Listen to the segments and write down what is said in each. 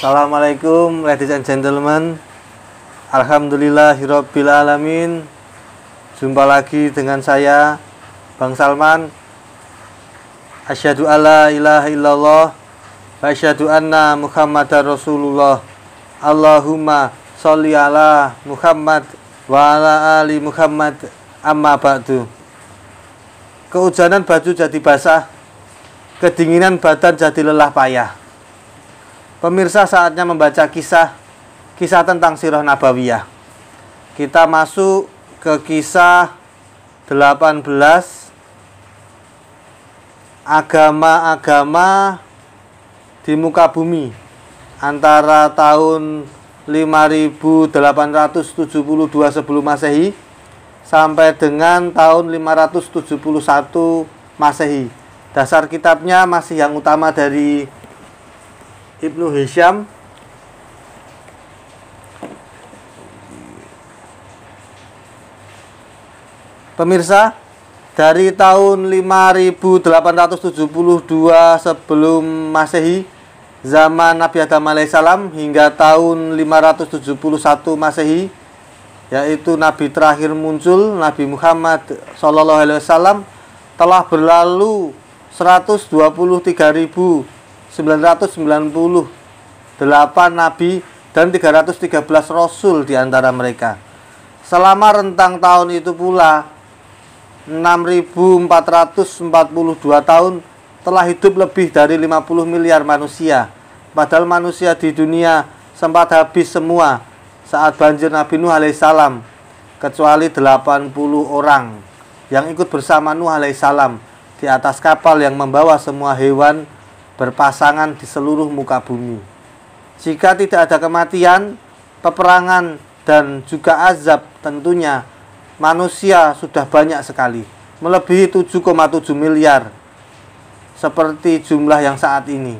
Assalamualaikum ladies and gentlemen alamin Jumpa lagi dengan saya Bang Salman Asyadu alla ilaha illallah Wa asyadu anna Muhammad rasulullah Allahumma sholli ala Muhammad wa ala ali Muhammad amma ba'du Keujanan baju jadi basah Kedinginan badan jadi lelah payah Pemirsa saatnya membaca kisah kisah tentang sirah nabawiyah. Kita masuk ke kisah 18 agama-agama di muka bumi antara tahun 5872 sebelum Masehi sampai dengan tahun 571 Masehi. Dasar kitabnya masih yang utama dari Ibnu Hisham Pemirsa dari tahun 5872 sebelum Masehi zaman Nabi Adam alaihissalam hingga tahun 571 Masehi yaitu nabi terakhir muncul Nabi Muhammad sallallahu alaihi wasallam telah berlalu 123.000 998 nabi dan 313 rasul di antara mereka. Selama rentang tahun itu pula 6442 tahun telah hidup lebih dari 50 miliar manusia. Padahal manusia di dunia sempat habis semua saat banjir Nabi Nuh alaihissalam kecuali 80 orang yang ikut bersama Nuh alaihissalam di atas kapal yang membawa semua hewan berpasangan di seluruh muka bumi. Jika tidak ada kematian, peperangan, dan juga azab, tentunya manusia sudah banyak sekali, melebihi 7,7 miliar, seperti jumlah yang saat ini.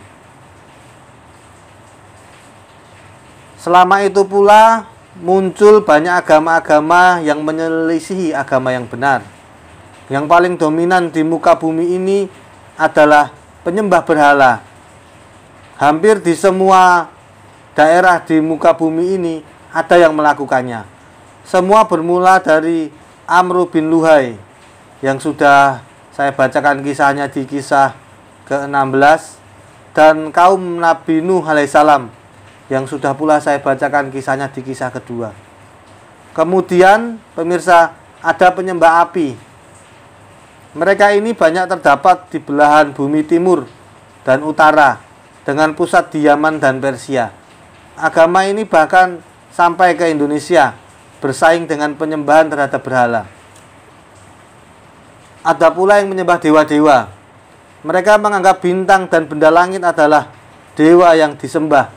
Selama itu pula muncul banyak agama-agama yang menyelisihi agama yang benar. Yang paling dominan di muka bumi ini adalah penyembah berhala. Hampir di semua daerah di muka bumi ini ada yang melakukannya. Semua bermula dari Amru bin Luhai yang sudah saya bacakan kisahnya di kisah ke-16 dan kaum Nabi Nuh alaihissalam yang sudah pula saya bacakan kisahnya di kisah kedua. Kemudian pemirsa ada penyembah api mereka ini banyak terdapat di belahan bumi timur dan utara dengan pusat di Yaman dan Persia. Agama ini bahkan sampai ke Indonesia bersaing dengan penyembahan terhadap berhala. Ada pula yang menyembah dewa-dewa. Mereka menganggap bintang dan benda langit adalah dewa yang disembah.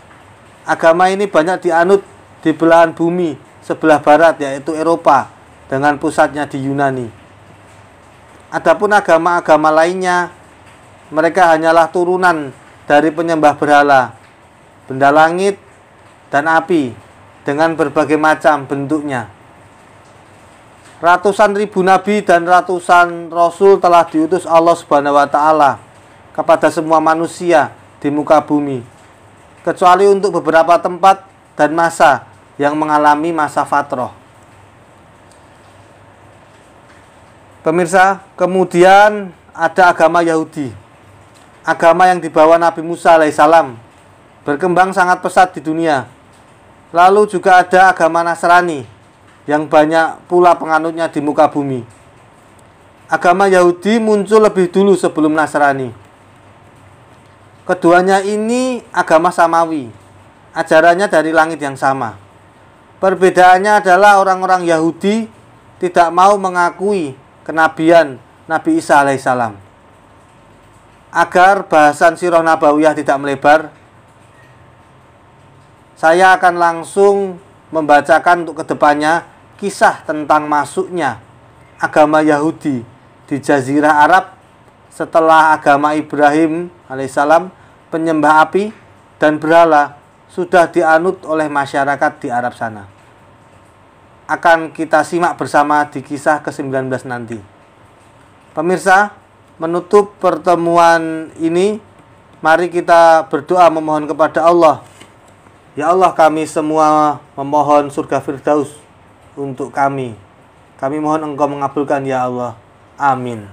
Agama ini banyak dianut di belahan bumi sebelah barat yaitu Eropa dengan pusatnya di Yunani. Adapun agama-agama lainnya, mereka hanyalah turunan dari penyembah berhala, benda langit, dan api dengan berbagai macam bentuknya. Ratusan ribu nabi dan ratusan rasul telah diutus Allah Subhanahu wa taala kepada semua manusia di muka bumi, kecuali untuk beberapa tempat dan masa yang mengalami masa fatroh. Pemirsa, kemudian ada agama Yahudi. Agama yang dibawa Nabi Musa alaihissalam berkembang sangat pesat di dunia. Lalu juga ada agama Nasrani yang banyak pula penganutnya di muka bumi. Agama Yahudi muncul lebih dulu sebelum Nasrani. Keduanya ini agama samawi, ajarannya dari langit yang sama. Perbedaannya adalah orang-orang Yahudi tidak mau mengakui kenabian Nabi Isa alaihissalam. Agar bahasan sirah nabawiyah tidak melebar, saya akan langsung membacakan untuk kedepannya kisah tentang masuknya agama Yahudi di Jazirah Arab setelah agama Ibrahim alaihissalam penyembah api dan berhala sudah dianut oleh masyarakat di Arab sana akan kita simak bersama di kisah ke-19 nanti. Pemirsa, menutup pertemuan ini, mari kita berdoa memohon kepada Allah. Ya Allah, kami semua memohon surga Firdaus untuk kami. Kami mohon Engkau mengabulkan ya Allah. Amin.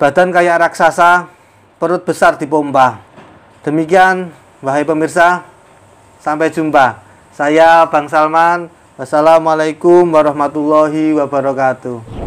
Badan kayak raksasa, perut besar dipompa. Demikian, wahai pemirsa, sampai jumpa. Saya Bang Salman. Wassalamualaikum warahmatullahi wabarakatuh.